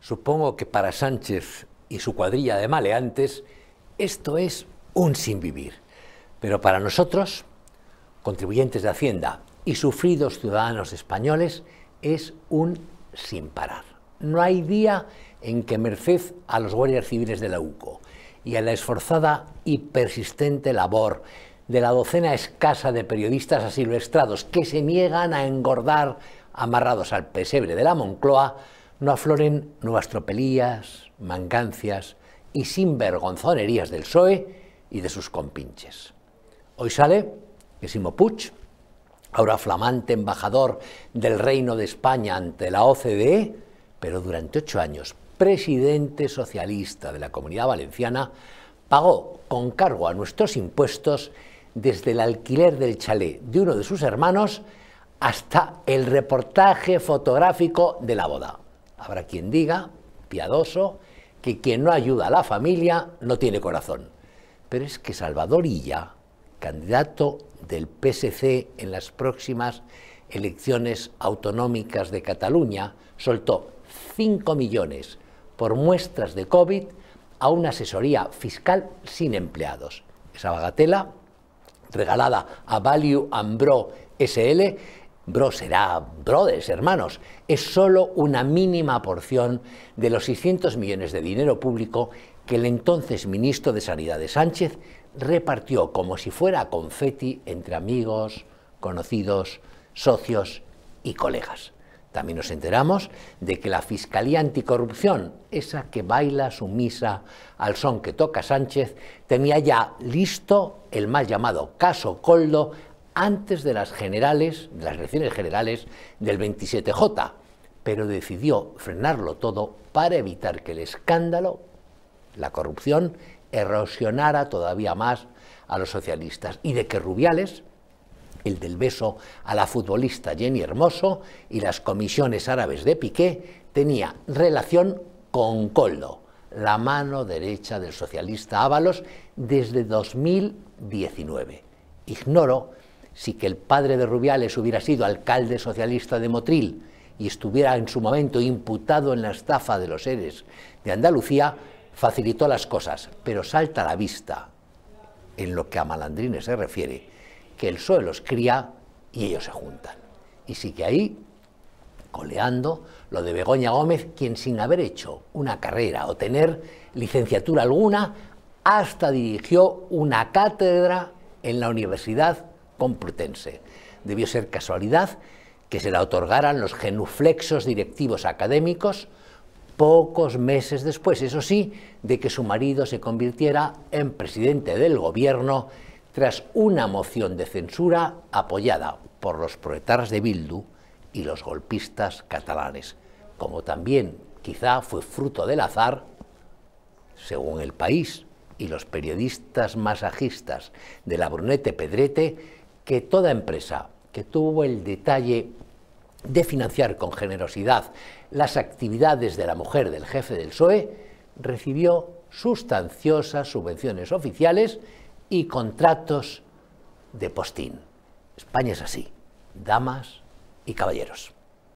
Supongo que para Sánchez y su cuadrilla de maleantes, esto es un sin Pero para nosotros, contribuyentes de Hacienda y sufridos ciudadanos españoles, es un sin parar. No hay día en que merced a los guardias civiles de la UCO y a la esforzada y persistente labor de la docena escasa de periodistas asilvestrados que se niegan a engordar amarrados al pesebre de la Moncloa, no afloren nuevas tropelías, mangancias y sinvergonzonerías del PSOE y de sus compinches. Hoy sale que ahora flamante embajador del Reino de España ante la OCDE, pero durante ocho años presidente socialista de la Comunidad Valenciana, pagó con cargo a nuestros impuestos desde el alquiler del chalet de uno de sus hermanos hasta el reportaje fotográfico de la boda. Habrá quien diga, piadoso, que quien no ayuda a la familia no tiene corazón. Pero es que Salvador Illa, candidato del PSC en las próximas elecciones autonómicas de Cataluña, soltó 5 millones por muestras de COVID a una asesoría fiscal sin empleados. Esa bagatela, regalada a Value Ambro SL, bro será brothers, hermanos, es solo una mínima porción de los 600 millones de dinero público que el entonces ministro de Sanidad de Sánchez repartió como si fuera confeti entre amigos, conocidos, socios y colegas. También nos enteramos de que la Fiscalía Anticorrupción, esa que baila sumisa al son que toca Sánchez, tenía ya listo el más llamado caso Coldo antes de las generales, de las elecciones generales del 27J, pero decidió frenarlo todo para evitar que el escándalo, la corrupción, erosionara todavía más a los socialistas y de que Rubiales, el del beso a la futbolista Jenny Hermoso y las comisiones árabes de Piqué, tenía relación con Coldo, la mano derecha del socialista Ábalos, desde 2019. Ignoro si que el padre de Rubiales hubiera sido alcalde socialista de Motril y estuviera en su momento imputado en la estafa de los seres de Andalucía, facilitó las cosas, pero salta a la vista, en lo que a malandrines se refiere, que el suelo los cría y ellos se juntan. Y sí que ahí, coleando, lo de Begoña Gómez, quien sin haber hecho una carrera o tener licenciatura alguna, hasta dirigió una cátedra en la Universidad Complutense. Debió ser casualidad que se la otorgaran los genuflexos directivos académicos pocos meses después, eso sí, de que su marido se convirtiera en presidente del gobierno tras una moción de censura apoyada por los proletarios de Bildu y los golpistas catalanes, como también quizá fue fruto del azar, según el país y los periodistas masajistas de la Brunete Pedrete, que toda empresa que tuvo el detalle de financiar con generosidad las actividades de la mujer del jefe del PSOE, recibió sustanciosas subvenciones oficiales y contratos de postín. España es así, damas y caballeros.